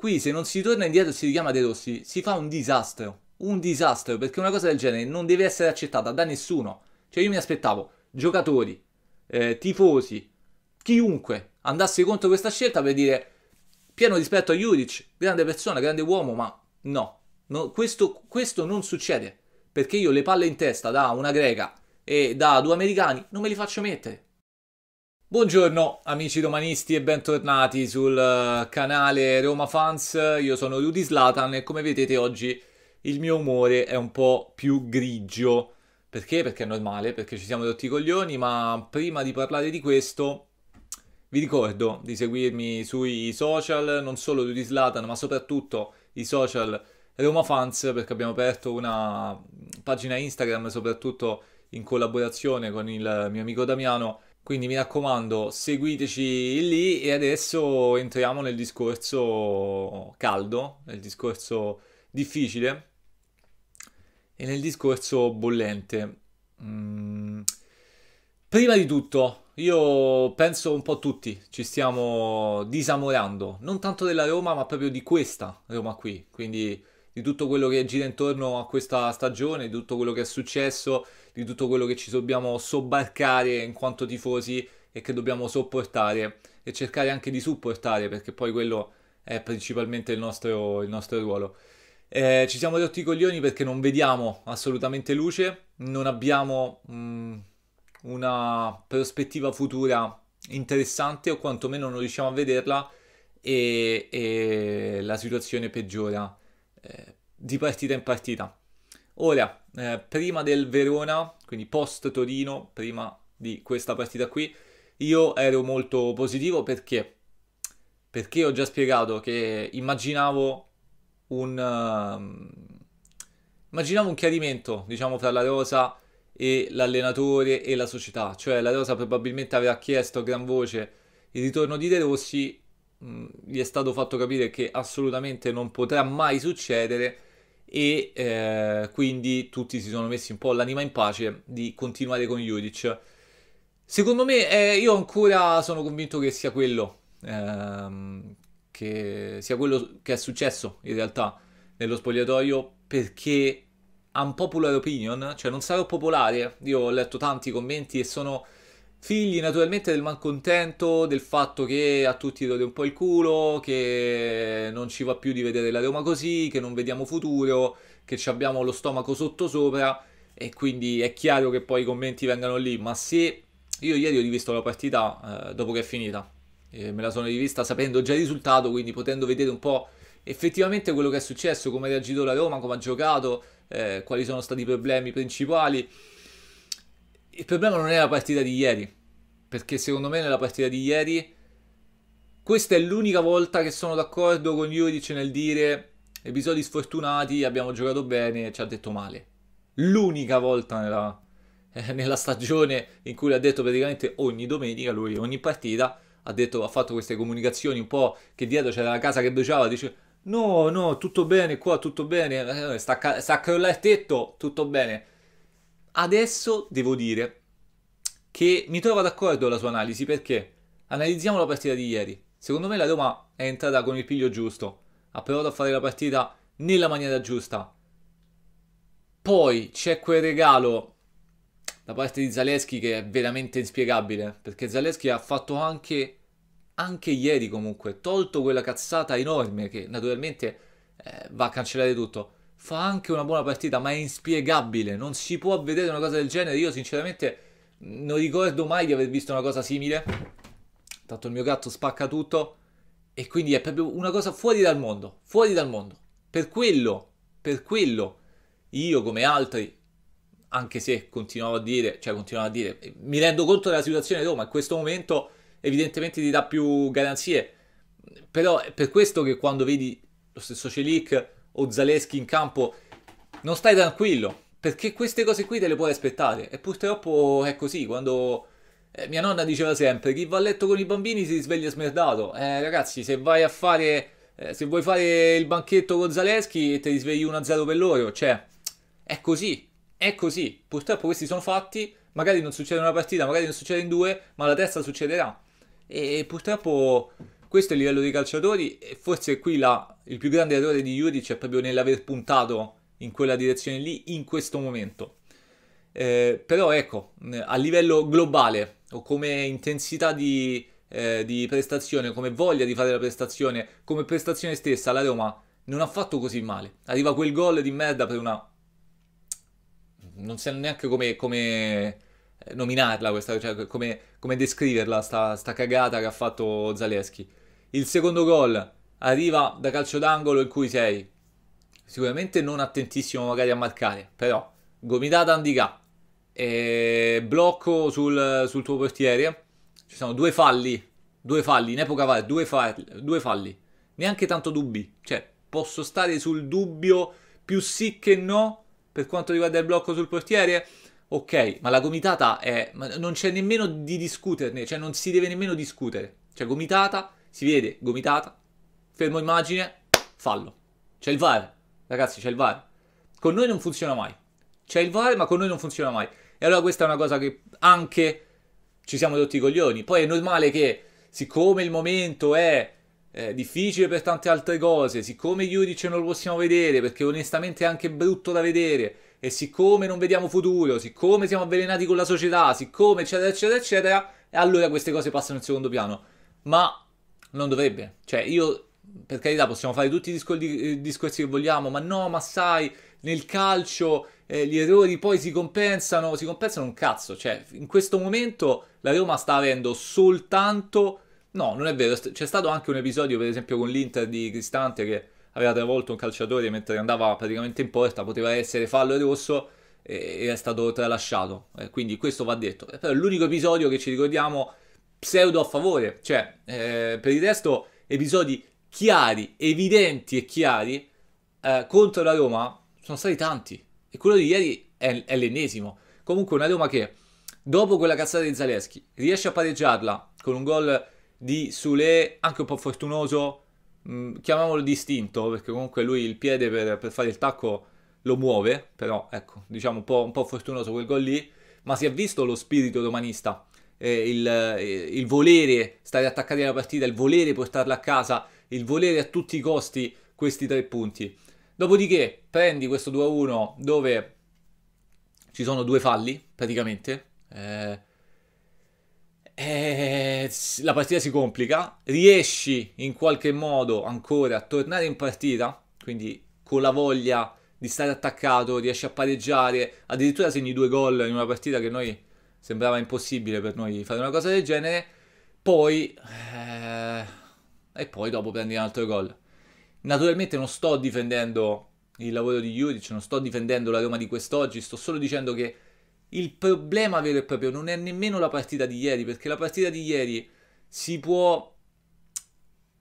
Qui se non si torna indietro e si richiama De Rossi, si fa un disastro. Un disastro, perché una cosa del genere non deve essere accettata da nessuno. Cioè io mi aspettavo giocatori, eh, tifosi, chiunque andasse contro questa scelta per dire pieno rispetto a Juric, grande persona, grande uomo, ma no, no questo, questo non succede perché io le palle in testa da una greca e da due americani non me li faccio mettere. Buongiorno amici romanisti e bentornati sul eh, canale Roma Fans, io sono Rudy Slatan e come vedete oggi il mio umore è un po' più grigio. Perché? Perché è normale, perché ci siamo rotti i coglioni, ma prima di parlare di questo vi ricordo di seguirmi sui social, non solo Rudy Slatan ma soprattutto i social Roma Fans perché abbiamo aperto una pagina Instagram soprattutto in collaborazione con il mio amico Damiano quindi mi raccomando, seguiteci lì e adesso entriamo nel discorso caldo, nel discorso difficile e nel discorso bollente. Mm. Prima di tutto, io penso un po' tutti ci stiamo disamorando, non tanto della Roma, ma proprio di questa Roma qui, quindi di tutto quello che gira intorno a questa stagione, di tutto quello che è successo, di tutto quello che ci dobbiamo sobbarcare in quanto tifosi e che dobbiamo sopportare e cercare anche di supportare perché poi quello è principalmente il nostro, il nostro ruolo. Eh, ci siamo rotti i coglioni perché non vediamo assolutamente luce, non abbiamo mh, mm, una prospettiva futura interessante o quantomeno non riusciamo a vederla e, e la situazione peggiora eh, di partita in partita. Ora, eh, prima del Verona, quindi post Torino, prima di questa partita qui, io ero molto positivo perché? Perché ho già spiegato che immaginavo un, uh, immaginavo un chiarimento, diciamo, fra la rosa e l'allenatore e la società. Cioè la rosa probabilmente avrà chiesto a gran voce il ritorno di De Rossi, mh, mm, gli è stato fatto capire che assolutamente non potrà mai succedere e eh, quindi tutti si sono messi un po' l'anima in pace di continuare con Juric. Secondo me eh, io ancora sono convinto che sia quello ehm, che sia quello che è successo in realtà nello spogliatoio perché un popular opinion, cioè non sarò popolare, io ho letto tanti commenti e sono Figli naturalmente del malcontento, del fatto che a tutti rode un po' il culo, che non ci va più di vedere la Roma così, che non vediamo futuro, che abbiamo lo stomaco sottosopra e quindi è chiaro che poi i commenti vengano lì, ma se io ieri ho rivisto la partita eh, dopo che è finita, e me la sono rivista sapendo già il risultato, quindi potendo vedere un po' effettivamente quello che è successo, come ha reagito la Roma, come ha giocato, eh, quali sono stati i problemi principali il problema non è la partita di ieri, perché secondo me nella partita di ieri questa è l'unica volta che sono d'accordo con Juric nel dire episodi sfortunati, abbiamo giocato bene, ci ha detto male. L'unica volta nella, eh, nella stagione in cui l'ha detto praticamente ogni domenica, lui ogni partita ha, detto, ha fatto queste comunicazioni un po' che dietro c'era la casa che bruciava, dice no, no, tutto bene qua, tutto bene, eh, sta, sta a crollare il tetto, tutto bene Adesso devo dire che mi trovo d'accordo con la sua analisi perché analizziamo la partita di ieri. Secondo me la Roma è entrata con il piglio giusto, ha provato a fare la partita nella maniera giusta. Poi c'è quel regalo da parte di Zaleschi che è veramente inspiegabile, perché Zaleschi ha fatto anche, anche ieri comunque, tolto quella cazzata enorme che naturalmente eh, va a cancellare tutto, fa anche una buona partita, ma è inspiegabile. Non si può vedere una cosa del genere. Io, sinceramente, non ricordo mai di aver visto una cosa simile. Tanto il mio gatto spacca tutto. E quindi è proprio una cosa fuori dal mondo. Fuori dal mondo. Per quello, per quello, io come altri, anche se continuavo a dire, cioè continuavo a dire, mi rendo conto della situazione di Roma. In questo momento, evidentemente, ti dà più garanzie. Però è per questo che quando vedi lo stesso Celic o Zaleschi in campo, non stai tranquillo, perché queste cose qui te le puoi aspettare. E purtroppo è così, quando... Eh, mia nonna diceva sempre, chi va a letto con i bambini si sveglia smerdato. Eh, ragazzi, se vai a fare... Eh, se vuoi fare il banchetto con Zaleschi, te li svegli 1-0 per loro. Cioè, è così, è così. Purtroppo questi sono fatti, magari non succede una partita, magari non succede in due, ma la terza succederà. E purtroppo questo è il livello dei calciatori e forse qui la, il più grande errore di Juric è proprio nell'aver puntato in quella direzione lì in questo momento. Eh, però ecco, a livello globale o come intensità di, eh, di, prestazione, come voglia di fare la prestazione, come prestazione stessa, la Roma non ha fatto così male. Arriva quel gol di merda per una... Non so neanche come, come eh, nominarla, questa, cioè come, come descriverla, sta, sta, cagata che ha fatto Zaleschi. Il secondo gol arriva da calcio d'angolo in cui sei. Sicuramente non attentissimo magari a marcare, però gomitata Andica e eh, blocco sul, sul, tuo portiere. Ci sono due falli, due falli in epoca VAR, due, due falli. Neanche tanto dubbi, cioè posso stare sul dubbio più sì che no per quanto riguarda il blocco sul portiere. Ok, ma la gomitata è. non c'è nemmeno di discuterne, cioè non si deve nemmeno discutere. Cioè, gomitata si vede gomitata, fermo immagine, fallo. C'è il VAR, ragazzi, c'è il VAR. Con noi non funziona mai. C'è il VAR, ma con noi non funziona mai. E allora questa è una cosa che anche ci siamo tutti i coglioni. Poi è normale che, siccome il momento è eh, difficile per tante altre cose, siccome Juric non lo possiamo vedere perché onestamente è anche brutto da vedere, e siccome non vediamo futuro, siccome siamo avvelenati con la società, siccome eccetera eccetera eccetera, allora queste cose passano in secondo piano. Ma non dovrebbe. Cioè, io, per carità, possiamo fare tutti i eh, discorsi che vogliamo, ma no, ma sai, nel calcio eh, gli errori poi si compensano, si compensano un cazzo. Cioè, in questo momento la Roma sta avendo soltanto... No, non è vero, c'è stato anche un episodio, per esempio, con l'Inter di Cristante che aveva travolto un calciatore mentre andava praticamente in porta, poteva essere fallo e rosso e, è stato tralasciato. Eh, quindi questo va detto. Però è l'unico episodio che ci ricordiamo pseudo a favore, cioè eh, per il resto episodi chiari, evidenti e chiari eh, contro la Roma sono stati tanti e quello di ieri è, è l'ennesimo. Comunque una Roma che dopo quella cazzata di Zaleschi riesce a pareggiarla con un gol di Sule anche un po' fortunoso, mh, mm, chiamiamolo distinto perché comunque lui il piede per, per, fare il tacco lo muove, però ecco diciamo un po', un po' fortunoso quel gol lì, ma si è visto lo spirito romanista eh, il, eh, il, volere stare attaccati alla partita, il volere portarla a casa, il volere a tutti i costi questi tre punti. Dopodiché prendi questo 2-1 dove ci sono due falli praticamente. Eh, eh, la partita si complica, riesci in qualche modo ancora a tornare in partita, quindi con la voglia di stare attaccato, riesci a pareggiare, addirittura segni due gol in una partita che noi sembrava impossibile per noi fare una cosa del genere, poi... Eh, e poi dopo prendi un altro gol. Naturalmente non sto difendendo il lavoro di Juric, non sto difendendo la Roma di quest'oggi, sto solo dicendo che il problema vero e proprio non è nemmeno la partita di ieri, perché la partita di ieri si può,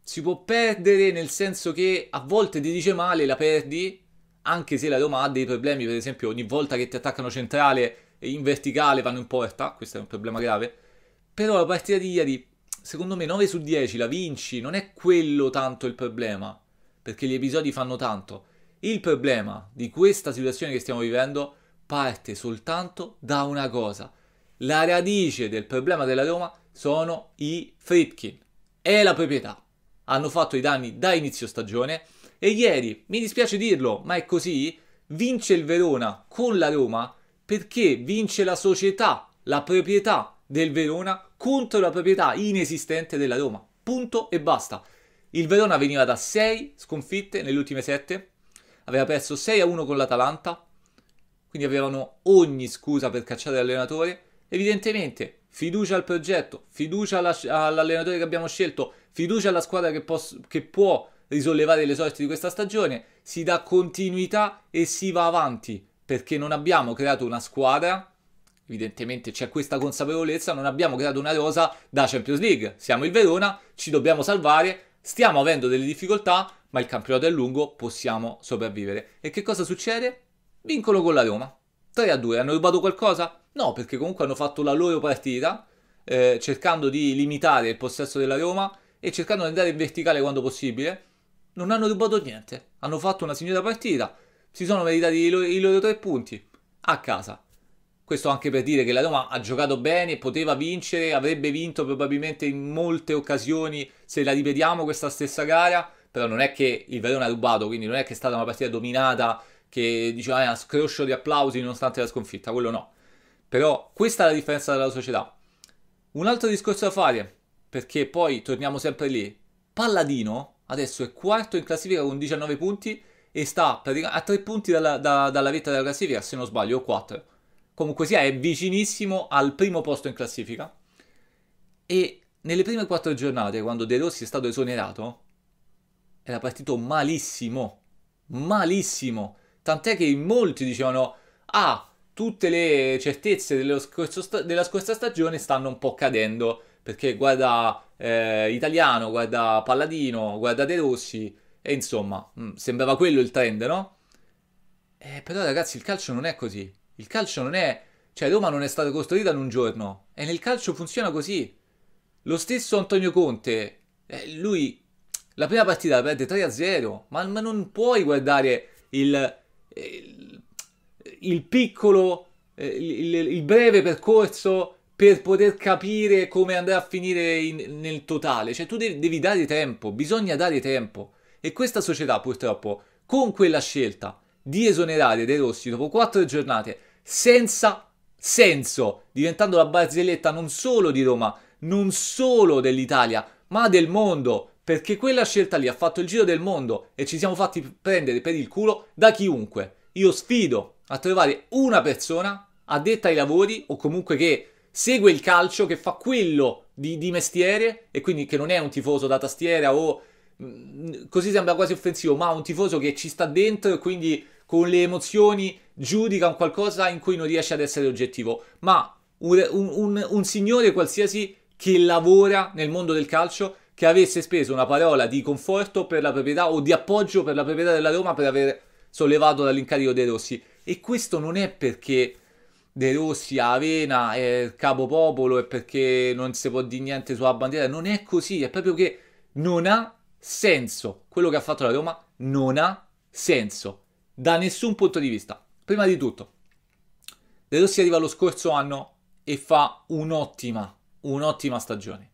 si può perdere nel senso che a volte ti dice male, la perdi, anche se la Roma ha dei problemi, per esempio ogni volta che ti attaccano centrale in verticale vanno in porta, questo è un problema grave. Però la partita di ieri, secondo me 9 su 10 la vinci, non è quello tanto il problema, perché gli episodi fanno tanto. Il problema di questa situazione che stiamo vivendo parte soltanto da una cosa. La radice del problema della Roma sono i Fripkin e la proprietà. Hanno fatto i danni da inizio stagione e ieri, mi dispiace dirlo, ma è così, vince il Verona con la Roma perché vince la società, la proprietà del Verona contro la proprietà inesistente della Roma. Punto e basta. Il Verona veniva da 6 sconfitte nelle ultime 7, aveva perso 6 a 1 con l'Atalanta, quindi avevano ogni scusa per cacciare l'allenatore. Evidentemente, fiducia al progetto, fiducia alla, all'allenatore che abbiamo scelto, fiducia alla squadra che, posso, che può risollevare le sorti di questa stagione, si dà continuità e si va avanti perché non abbiamo creato una squadra, evidentemente c'è questa consapevolezza, non abbiamo creato una rosa da Champions League. Siamo il Verona, ci dobbiamo salvare, stiamo avendo delle difficoltà, ma il campionato è lungo, possiamo sopravvivere. E che cosa succede? Vincono con la Roma. 3 a 2, hanno rubato qualcosa? No, perché comunque hanno fatto la loro partita, eh, cercando di limitare il possesso della Roma e cercando di andare in verticale quando possibile. Non hanno rubato niente, hanno fatto una signora partita, si sono meritati i, lo- i loro tre punti a casa. Questo anche per dire che la Roma ha giocato bene, poteva vincere, avrebbe vinto probabilmente in molte occasioni se la ripetiamo questa stessa gara, però non è che il Verona ha rubato, quindi non è che è stata una partita dominata che diceva ah, scroscio di applausi nonostante la sconfitta, quello no. Però questa è la differenza della società. Un altro discorso da fare, perché poi torniamo sempre lì, Palladino adesso è quarto in classifica con 19 punti e sta a tre punti dalla, da, dalla vetta della classifica, se non sbaglio, o quattro. Comunque sia, è vicinissimo al primo posto in classifica. E nelle prime quattro giornate, quando De Rossi è stato esonerato, era partito malissimo. Malissimo. Tant'è che in molti dicevano, ah, tutte le certezze scorso, della scorsa stagione stanno un po' cadendo, perché guarda eh, Italiano, guarda Palladino, guarda De Rossi, e insomma, mm, sembrava quello il trend, no? Eh, però ragazzi, il calcio non è così. Il calcio non è... Cioè, Roma non è stata costruita in un giorno. E nel calcio funziona così. Lo stesso Antonio Conte, eh, lui la prima partita la perde 3-0, ma, ma, non puoi guardare il, il, eh, il piccolo, eh, il, il, breve percorso per poter capire come andrà a finire in, nel totale. Cioè, tu devi, devi dare tempo, bisogna dare tempo e questa società purtroppo con quella scelta di esonerare De Rossi dopo quattro giornate senza senso, diventando la barzelletta non solo di Roma, non solo dell'Italia, ma del mondo, perché quella scelta lì ha fatto il giro del mondo e ci siamo fatti prendere per il culo da chiunque. Io sfido a trovare una persona addetta ai lavori o comunque che segue il calcio, che fa quello di, di mestiere e quindi che non è un tifoso da tastiera o Mm, mm, così sembra quasi offensivo, ma un tifoso che ci sta dentro e quindi con le emozioni giudica un qualcosa in cui non riesce ad essere oggettivo, ma un, un, un signore qualsiasi che lavora nel mondo del calcio che avesse speso una parola di conforto per la proprietà o di appoggio per la proprietà della Roma per aver sollevato dall'incarico De Rossi. E questo non è perché De Rossi ha Avena, è il capopopolo e perché non si può dire niente sulla bandiera, non è così, è proprio che non ha senso. Quello che ha fatto la Roma non ha senso da nessun punto di vista. Prima di tutto, De Rossi arriva lo scorso anno e fa un'ottima, un'ottima stagione.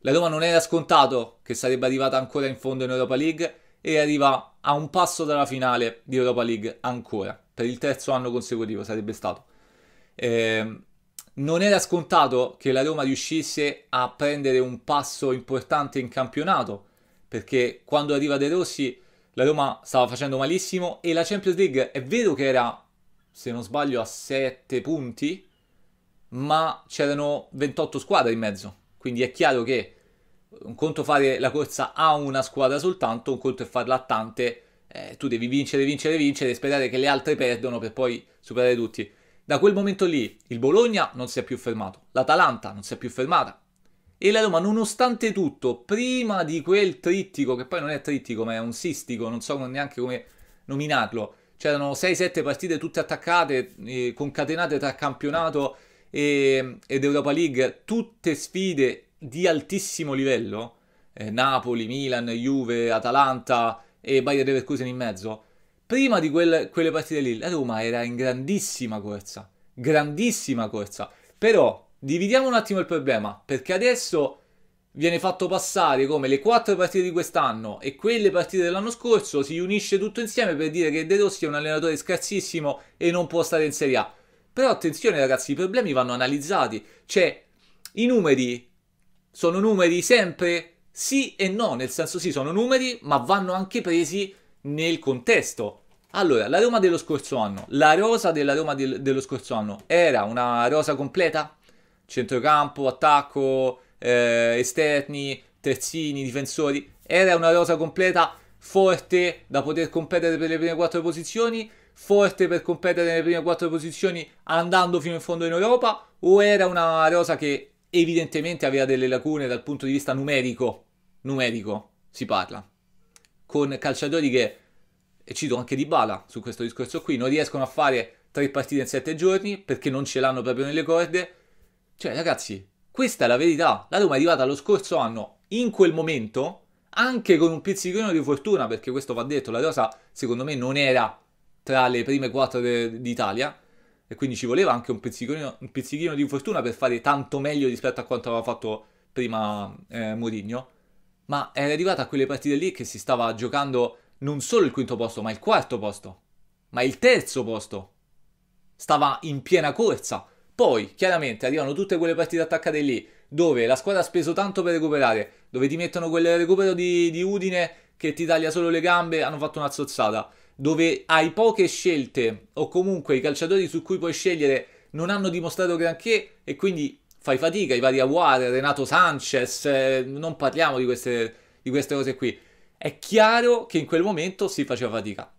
La Roma non era scontato che sarebbe arrivata ancora in fondo in Europa League e arriva a un passo dalla finale di Europa League ancora, per il terzo anno consecutivo sarebbe stato. Eh, non era scontato che la Roma riuscisse a prendere un passo importante in campionato perché quando arriva De Rossi la Roma stava facendo malissimo e la Champions League è vero che era, se non sbaglio, a 7 punti, ma c'erano 28 squadre in mezzo, quindi è chiaro che un conto fare la corsa a una squadra soltanto, un conto è farla a tante, eh, tu devi vincere, vincere, vincere e sperare che le altre perdono per poi superare tutti. Da quel momento lì il Bologna non si è più fermato, l'Atalanta non si è più fermata, e la Roma, nonostante tutto, prima di quel trittico, che poi non è trittico ma è un sistico, non so neanche come nominarlo, c'erano 6-7 partite tutte attaccate, eh, concatenate tra campionato e, ed Europa League, tutte sfide di altissimo livello, eh, Napoli, Milan, Juve, Atalanta e Bayern Leverkusen in mezzo. Prima di quel, quelle partite lì, la Roma era in grandissima corsa, grandissima corsa, però dividiamo un attimo il problema, perché adesso viene fatto passare come le quattro partite di quest'anno e quelle partite dell'anno scorso si unisce tutto insieme per dire che De Rossi è un allenatore scarsissimo e non può stare in Serie A. Però attenzione ragazzi, i problemi vanno analizzati, cioè i numeri sono numeri sempre sì e no, nel senso sì sono numeri, ma vanno anche presi nel contesto. Allora, la Roma dello scorso anno, la rosa della Roma del, dello scorso anno era una rosa completa? centrocampo, attacco, eh, esterni, terzini, difensori. Era una rosa completa, forte da poter competere per le prime quattro posizioni, forte per competere nelle prime quattro posizioni andando fino in fondo in Europa, o era una rosa che evidentemente aveva delle lacune dal punto di vista numerico, numerico si parla, con calciatori che, e cito anche Di Bala su questo discorso qui, non riescono a fare tre partite in sette giorni perché non ce l'hanno proprio nelle corde, cioè, ragazzi, questa è la verità. La Roma è arrivata lo scorso anno, in quel momento, anche con un pizzicone di fortuna, perché questo va detto, la rosa secondo me non era tra le prime quattro d'Italia, e quindi ci voleva anche un pizzichino, un pizzichino, di fortuna per fare tanto meglio rispetto a quanto aveva fatto prima eh, Mourinho, ma era arrivata a quelle partite lì che si stava giocando non solo il quinto posto, ma il quarto posto, ma il terzo posto. Stava in piena corsa. Poi, chiaramente, arrivano tutte quelle partite attaccate lì, dove la squadra ha speso tanto per recuperare, dove ti mettono quel recupero di, di Udine che ti taglia solo le gambe, hanno fatto una zozzata, dove hai poche scelte o comunque i calciatori su cui puoi scegliere non hanno dimostrato granché e quindi fai fatica, i vari Aguare, Renato Sanchez, eh, non parliamo di queste, di queste cose qui. È chiaro che in quel momento si faceva fatica.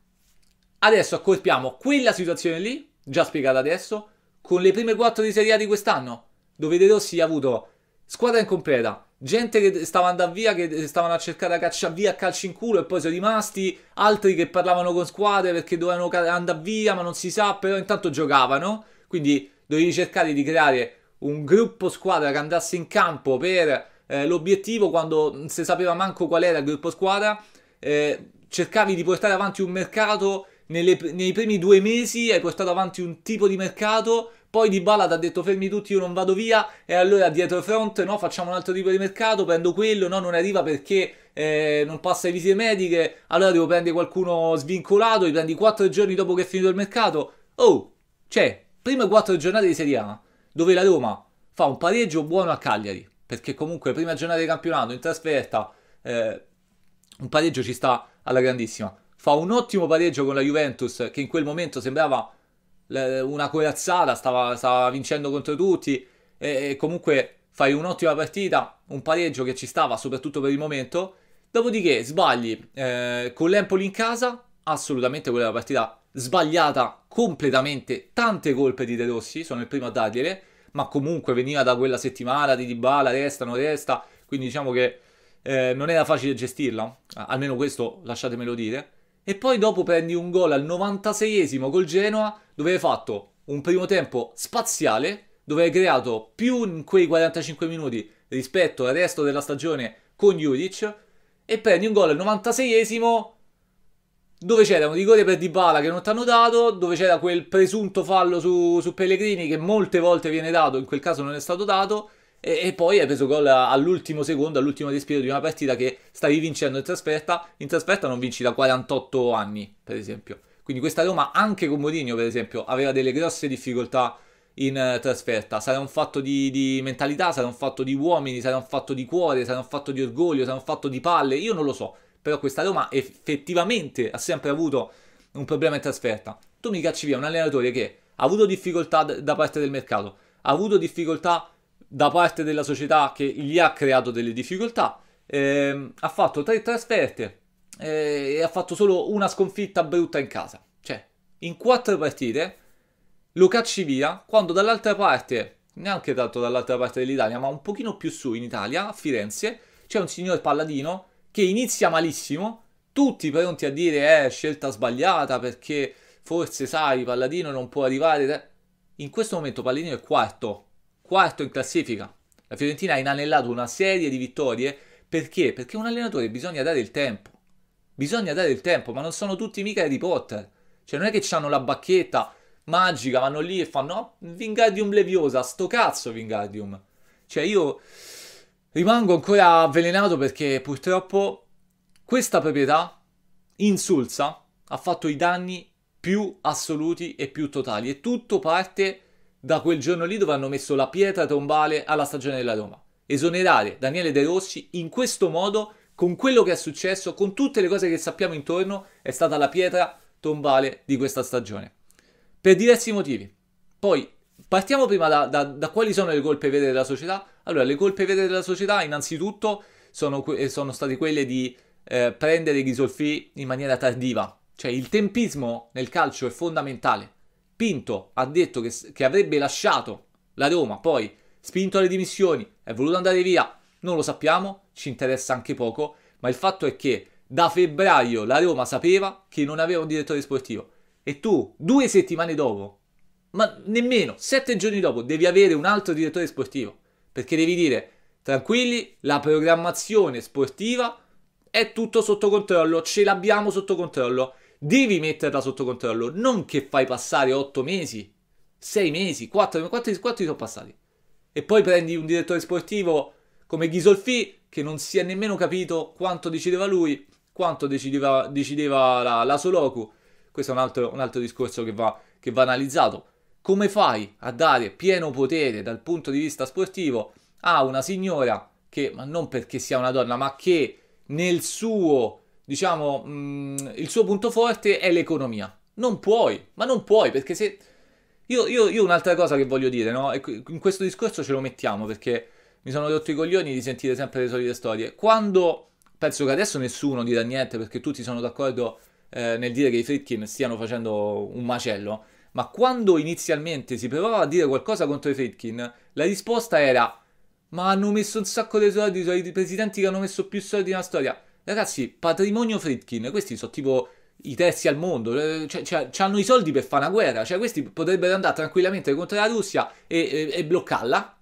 Adesso accorpiamo quella situazione lì, già spiegata adesso, con le prime 4 di Serie A di quest'anno, dove De Rossi ha avuto squadra incompleta, gente che stava andando via, che stavano a cercare a caccia via a calci in culo e poi sono rimasti, altri che parlavano con squadre perché dovevano andare via, ma non si sa, però intanto giocavano, quindi dovevi cercare di creare un gruppo squadra che andasse in campo per eh, l'obiettivo quando non si sapeva manco qual era il gruppo squadra, eh, cercavi di portare avanti un mercato nelle, nei primi due mesi hai portato avanti un tipo di mercato poi Di Bala ti ha detto fermi tutti, io non vado via. E allora dietro fronte, no, facciamo un altro tipo di mercato, prendo quello, no, non arriva perché eh, non passa le visite mediche. Allora devo prendere qualcuno svincolato, li prendi quattro giorni dopo che è finito il mercato. Oh, cioè, prime quattro giornate di Serie A, dove la Roma fa un pareggio buono a Cagliari, perché comunque prima giornata di campionato, in trasferta, eh, un pareggio ci sta alla grandissima. Fa un ottimo pareggio con la Juventus, che in quel momento sembrava una corazzata, stava, stava vincendo contro tutti e, e comunque fai un'ottima partita, un pareggio che ci stava soprattutto per il momento. Dopodiché sbagli eh, con l'Empoli in casa, assolutamente quella partita sbagliata completamente, tante colpe di De Rossi, sono il primo a dargliele, ma comunque veniva da quella settimana di Dybala, resta, non resta, quindi diciamo che eh, non era facile gestirla, almeno questo lasciatemelo dire. E poi dopo prendi un gol al 96esimo col Genoa, dove hai fatto un primo tempo spaziale, dove hai creato più in quei 45 minuti rispetto al resto della stagione con Juric, e prendi un gol al 96esimo dove c'era un rigore per Dybala che non ti hanno dato, dove c'era quel presunto fallo su, su Pellegrini che molte volte viene dato, in quel caso non è stato dato, e, e poi hai preso gol all'ultimo secondo, all'ultimo respiro di una partita che stavi vincendo in trasferta, in trasferta non vinci da 48 anni, per esempio. Quindi questa Roma, anche con Mourinho, per esempio, aveva delle grosse difficoltà in eh, trasferta. Sarà un fatto di, di, mentalità, sarà un fatto di uomini, sarà un fatto di cuore, sarà un fatto di orgoglio, sarà un fatto di palle, io non lo so. Però questa Roma effettivamente ha sempre avuto un problema in trasferta. Tu mi cacci via un allenatore che ha avuto difficoltà da parte del mercato, ha avuto difficoltà da parte della società che gli ha creato delle difficoltà. Eh, ha fatto tre trasferte eh, e ha fatto solo una sconfitta brutta in casa. Cioè, in quattro partite lo cacci via quando dall'altra parte, neanche tanto dall'altra parte dell'Italia, ma un pochino più su in Italia, a Firenze, c'è un signor Palladino che inizia malissimo, tutti pronti a dire eh, scelta sbagliata perché forse sai Palladino non può arrivare. Eh. In questo momento Palladino è quarto quarto in classifica. La Fiorentina ha inanellato una serie di vittorie perché? Perché un allenatore bisogna dare il tempo. Bisogna dare il tempo, ma non sono tutti mica Harry Potter. Cioè non è che hanno la bacchetta magica, vanno lì e fanno no, oh, Vingardium Leviosa, sto cazzo Vingardium. Cioè io rimango ancora avvelenato perché purtroppo questa proprietà insulsa ha fatto i danni più assoluti e più totali e tutto parte da quel giorno lì dove hanno messo la pietra tombale alla stagione della Roma. Esonerare Daniele De Rossi in questo modo, con quello che è successo, con tutte le cose che sappiamo intorno, è stata la pietra tombale di questa stagione. Per diversi motivi. Poi partiamo prima da, da, da quali sono le colpe vere della società. Allora, le colpe vere della società, innanzitutto, sono, eh, sono state quelle di eh, prendere Ghisolfi in maniera tardiva. Cioè il tempismo nel calcio è fondamentale. Pinto ha detto che, che avrebbe lasciato la Roma, poi spinto alle dimissioni, è voluto andare via, non lo sappiamo, ci interessa anche poco, ma il fatto è che da febbraio la Roma sapeva che non aveva un direttore sportivo e tu due settimane dopo, ma nemmeno sette giorni dopo, devi avere un altro direttore sportivo perché devi dire tranquilli, la programmazione sportiva è tutto sotto controllo, ce l'abbiamo sotto controllo devi metterla sotto controllo, non che fai passare 8 mesi, 6 mesi, 4, 4, 4 sono passati. E poi prendi un direttore sportivo come Ghisolfi che non si è nemmeno capito quanto decideva lui, quanto decideva, decideva la, la Soloku. Questo è un altro, un altro discorso che va, che va analizzato. Come fai a dare pieno potere dal punto di vista sportivo a una signora che, ma non perché sia una donna, ma che nel suo diciamo, mh, mm, il suo punto forte è l'economia. Non puoi, ma non puoi, perché se... Io, io, io un'altra cosa che voglio dire, no? In questo discorso ce lo mettiamo, perché mi sono rotto i coglioni di sentire sempre le solite storie. Quando... Penso che adesso nessuno dirà niente, perché tutti sono d'accordo eh, nel dire che i Fritkin stiano facendo un macello, ma quando inizialmente si provava a dire qualcosa contro i Fritkin, la risposta era ma hanno messo un sacco di soldi, sono i presidenti che hanno messo più soldi nella storia. Ragazzi, patrimonio Fritkin, questi sono tipo i terzi al mondo, eh, cioè, cioè hanno i soldi per fare una guerra, cioè questi potrebbero andare tranquillamente contro la Russia e, e, e bloccarla.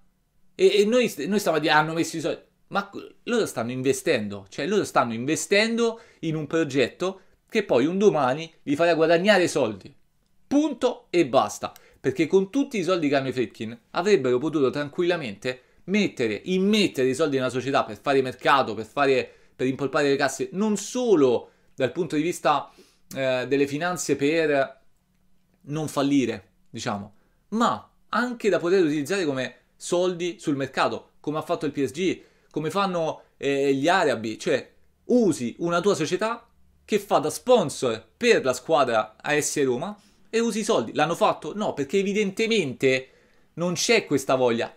E, e noi, noi stiamo a dire, hanno messo i soldi, ma loro stanno investendo, cioè loro stanno investendo in un progetto che poi un domani li farà guadagnare soldi. Punto e basta. Perché con tutti i soldi che hanno i Fritkin avrebbero potuto tranquillamente mettere, immettere i soldi nella società per fare mercato, per fare per impolpare le casse, non solo dal punto di vista eh, delle finanze per non fallire, diciamo, ma anche da poter utilizzare come soldi sul mercato, come ha fatto il PSG, come fanno eh, gli arabi, cioè usi una tua società che fa da sponsor per la squadra AS Roma e usi i soldi. L'hanno fatto? No, perché evidentemente non c'è questa voglia,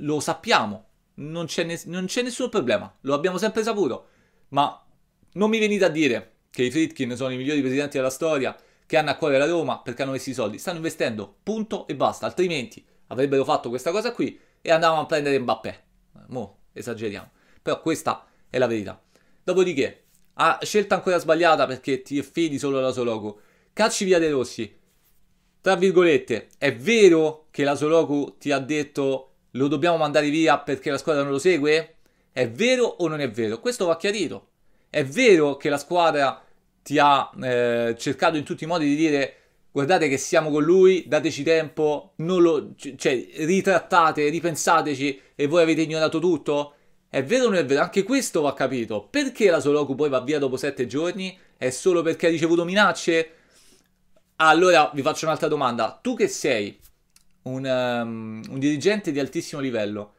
lo sappiamo, non c'è, ne- non c'è nessun problema, lo abbiamo sempre saputo ma non mi venite a dire che i Fritkin sono i migliori presidenti della storia, che hanno a cuore la Roma perché hanno messo i soldi, stanno investendo, punto e basta, altrimenti avrebbero fatto questa cosa qui e andavano a prendere Mbappé. Mo, esageriamo, però questa è la verità. Dopodiché, ha scelta ancora sbagliata perché ti fidi solo alla Soloco. Cacci via De Rossi. Tra virgolette, è vero che la Soloco ti ha detto lo dobbiamo mandare via perché la squadra non lo segue? È vero o non è vero? Questo va chiarito. È vero che la squadra ti ha eh, cercato in tutti i modi di dire guardate che siamo con lui, dateci tempo, lo, cioè, ritrattate, ripensateci e voi avete ignorato tutto? È vero o non è vero? Anche questo va capito. Perché la Soloku poi va via dopo sette giorni? È solo perché ha ricevuto minacce? Allora vi faccio un'altra domanda. Tu che sei un, um, un dirigente di altissimo livello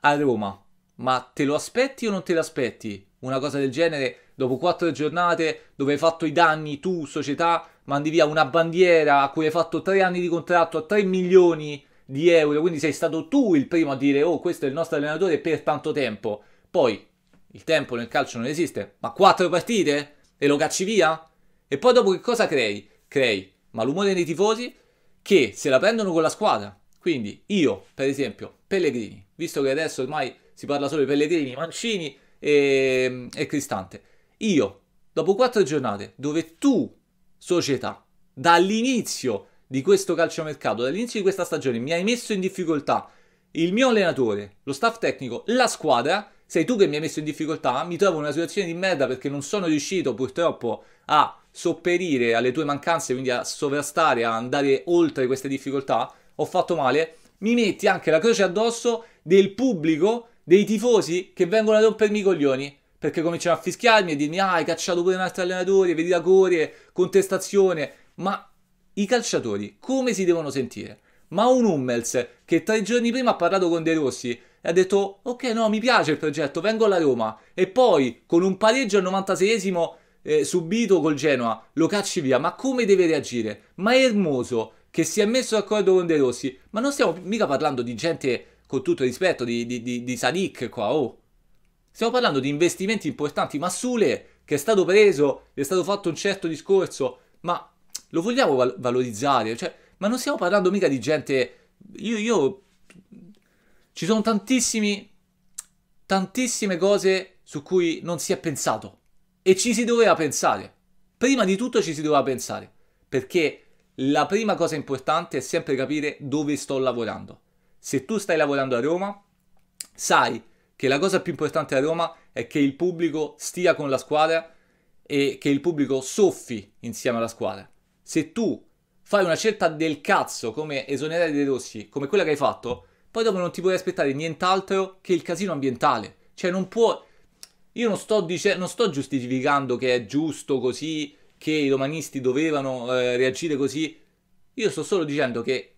a Roma, ma te lo aspetti o non te l'aspetti? Una cosa del genere, dopo quattro giornate dove hai fatto i danni tu, società, mandi via una bandiera a cui hai fatto tre anni di contratto a 3 milioni di euro, quindi sei stato tu il primo a dire oh questo è il nostro allenatore per tanto tempo. Poi, il tempo nel calcio non esiste, ma quattro partite? E lo cacci via? E poi dopo che cosa crei? Crei malumore nei tifosi che se la prendono con la squadra. Quindi io, per esempio, Pellegrini, visto che adesso ormai si parla solo di Pellegrini, Mancini e, e Cristante. Io, dopo quattro giornate, dove tu, società, dall'inizio di questo calciomercato, dall'inizio di questa stagione, mi hai messo in difficoltà il mio allenatore, lo staff tecnico, la squadra, sei tu che mi hai messo in difficoltà, mi trovo in una situazione di merda perché non sono riuscito purtroppo a sopperire alle tue mancanze, quindi a sovrastare, a andare oltre queste difficoltà, ho fatto male, mi metti anche la croce addosso del pubblico dei tifosi che vengono a rompermi i coglioni perché cominciano a fischiarmi e dirmi ah hai cacciato pure un altro allenatore, vedi la corie, contestazione, ma i calciatori come si devono sentire? Ma un Hummels che tre giorni prima ha parlato con De Rossi e ha detto ok no mi piace il progetto, vengo alla Roma e poi con un pareggio al 96esimo eh, subito col Genoa lo cacci via, ma come deve reagire? Ma è Ermoso che si è messo d'accordo con De Rossi, ma non stiamo mica parlando di gente con tutto il rispetto, di, di, di, di Sadik qua, oh. Stiamo parlando di investimenti importanti, ma Sule, che è stato preso, è stato fatto un certo discorso, ma lo vogliamo val- valorizzare? Cioè, ma non stiamo parlando mica di gente... Io, io... Ci sono tantissimi, tantissime cose su cui non si è pensato. E ci si doveva pensare. Prima di tutto ci si doveva pensare. Perché la prima cosa importante è sempre capire dove sto lavorando se tu stai lavorando a Roma, sai che la cosa più importante a Roma è che il pubblico stia con la squadra e che il pubblico soffi insieme alla squadra. Se tu fai una scelta del cazzo come esonerare dei Rossi, come quella che hai fatto, poi dopo non ti puoi aspettare nient'altro che il casino ambientale. Cioè non può... Io non sto, dice... non sto giustificando che è giusto così, che i romanisti dovevano eh, reagire così. Io sto solo dicendo che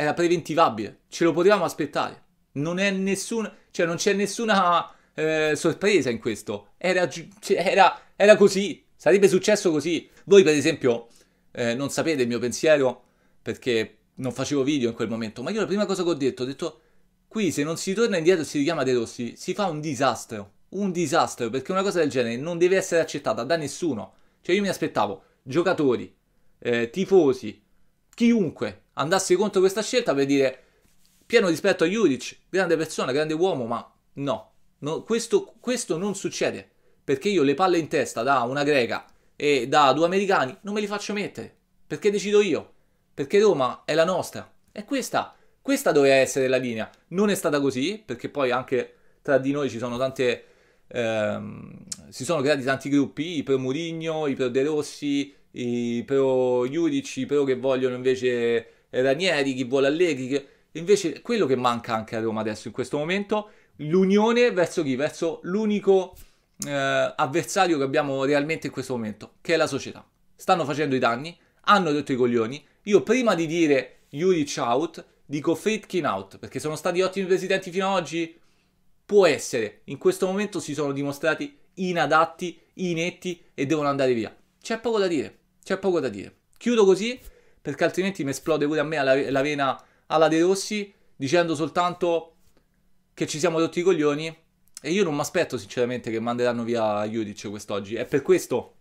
era preventivabile, ce lo potevamo aspettare. Non, è nessun, cioè non c'è nessuna eh, sorpresa in questo. Era, cioè, era, era, così, sarebbe successo così. Voi, per esempio, eh, non sapete il mio pensiero perché non facevo video in quel momento, ma io la prima cosa che ho detto, ho detto, qui se non si torna indietro e si richiama De Rossi, si fa un disastro. Un disastro, perché una cosa del genere non deve essere accettata da nessuno. Cioè io mi aspettavo giocatori, eh, tifosi, chiunque andassi contro questa scelta per dire pieno rispetto a Juric, grande persona, grande uomo, ma no, no questo, questo, non succede perché io le palle in testa da una greca e da due americani non me li faccio mettere perché decido io, perché Roma è la nostra e questa, questa doveva essere la linea, non è stata così perché poi anche tra di noi ci sono tante... Ehm, si sono creati tanti gruppi, i pro Murigno, i pro De Rossi, i pro Juric, i pro che vogliono invece eh, Ranieri, chi vuole Allegri. Chi... Invece quello che manca anche a Roma adesso in questo momento, l'unione verso chi? Verso l'unico eh, avversario che abbiamo realmente in questo momento, che è la società. Stanno facendo i danni, hanno detto i coglioni. Io prima di dire Juric out, dico Fritkin out, perché sono stati ottimi presidenti fino ad oggi? Può essere. In questo momento si sono dimostrati inadatti, inetti e devono andare via. C'è poco da dire, c'è poco da dire. Chiudo così perché altrimenti mi esplode pure a me la, la vena alla De Rossi dicendo soltanto che ci siamo rotti i coglioni e io non mi aspetto sinceramente che manderanno via Juric quest'oggi. È per questo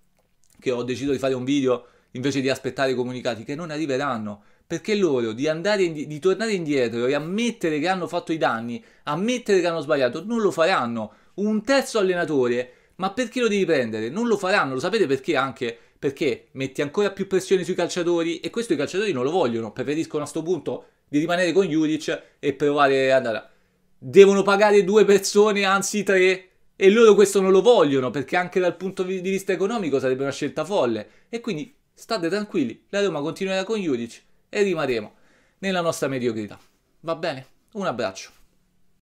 che ho deciso di fare un video invece di aspettare i comunicati che non arriveranno. Perché loro di, indi- di tornare indietro e ammettere che hanno fatto i danni, ammettere che hanno sbagliato, non lo faranno. Un terzo allenatore, ma perché lo devi prendere? Non lo faranno, lo sapete perché anche? perché metti ancora più pressione sui calciatori e questo i calciatori non lo vogliono, preferiscono a questo punto di rimanere con Juric e provare ad andare. Devono pagare due persone, anzi tre, e loro questo non lo vogliono perché anche dal punto di vista economico sarebbe una scelta folle. E quindi state tranquilli, la Roma continuerà con Juric e rimarremo nella nostra mediocrità. Va bene? Un abbraccio.